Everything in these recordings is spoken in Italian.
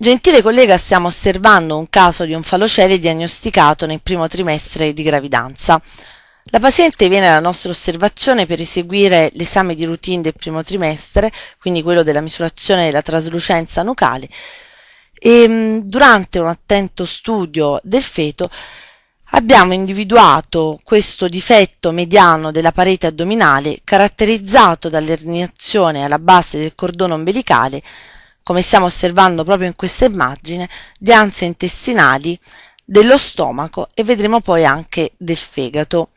Gentile collega, stiamo osservando un caso di un falocele diagnosticato nel primo trimestre di gravidanza. La paziente viene alla nostra osservazione per eseguire l'esame di routine del primo trimestre, quindi quello della misurazione della traslucenza nucale, e ehm, durante un attento studio del feto abbiamo individuato questo difetto mediano della parete addominale caratterizzato dall'erniazione alla base del cordone ombelicale come stiamo osservando proprio in questa immagine, di ansie intestinali dello stomaco e vedremo poi anche del fegato.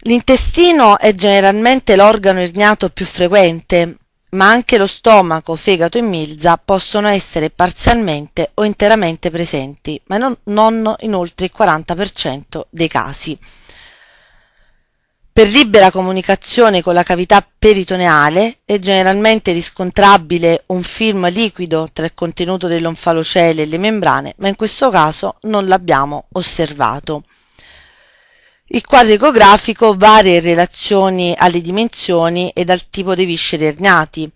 L'intestino è generalmente l'organo ignato più frequente, ma anche lo stomaco, fegato e milza possono essere parzialmente o interamente presenti, ma non, non in oltre il 40% dei casi. Per libera comunicazione con la cavità peritoneale è generalmente riscontrabile un film liquido tra il contenuto dell'onfalocele e le membrane, ma in questo caso non l'abbiamo osservato. Il quadro ecografico varia in relazione alle dimensioni ed al tipo dei visceri erniati.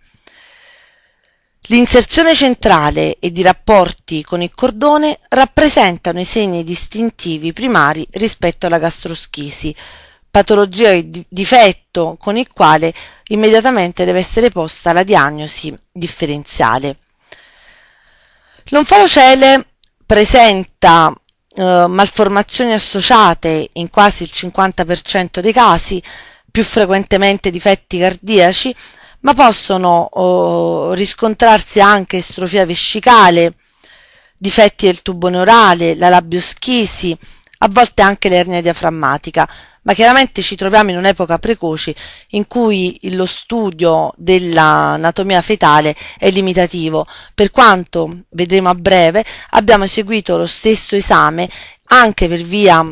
L'inserzione centrale ed i rapporti con il cordone rappresentano i segni distintivi primari rispetto alla gastroschisi, patologia e difetto con il quale immediatamente deve essere posta la diagnosi differenziale. L'onfalocele presenta eh, malformazioni associate in quasi il 50% dei casi, più frequentemente difetti cardiaci, ma possono oh, riscontrarsi anche estrofia vescicale, difetti del tubo neurale, la labioschisi, a volte anche l'ernia diaframmatica, ma chiaramente ci troviamo in un'epoca precoce in cui lo studio dell'anatomia fetale è limitativo, per quanto vedremo a breve abbiamo eseguito lo stesso esame anche per via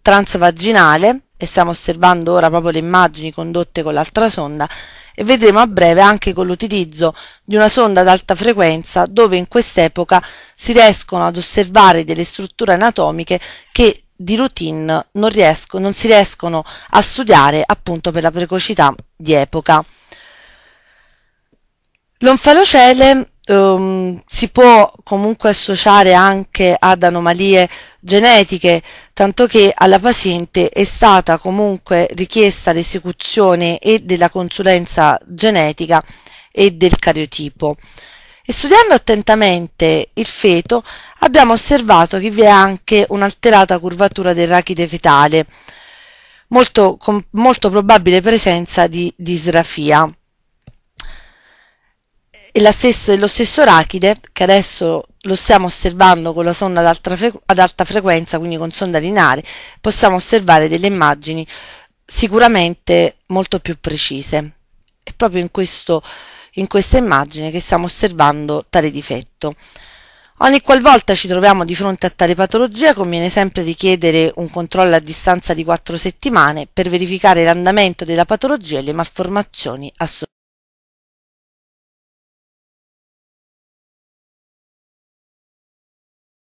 transvaginale e stiamo osservando ora proprio le immagini condotte con l'altra sonda e vedremo a breve anche con l'utilizzo di una sonda ad alta frequenza dove in quest'epoca si riescono ad osservare delle strutture anatomiche che di routine non, riesco, non si riescono a studiare appunto per la precocità di epoca. L'onfalocele Um, si può comunque associare anche ad anomalie genetiche, tanto che alla paziente è stata comunque richiesta l'esecuzione e della consulenza genetica e del cariotipo e studiando attentamente il feto abbiamo osservato che vi è anche un'alterata curvatura del rachide fetale, molto, con molto probabile presenza di disrafia. E stessa, lo stesso rachide, che adesso lo stiamo osservando con la sonda ad alta, ad alta frequenza, quindi con sonda linare, possiamo osservare delle immagini sicuramente molto più precise. E proprio in questo in questa immagine che stiamo osservando tale difetto. Ogni qualvolta ci troviamo di fronte a tale patologia conviene sempre richiedere un controllo a distanza di 4 settimane per verificare l'andamento della patologia e le malformazioni associate.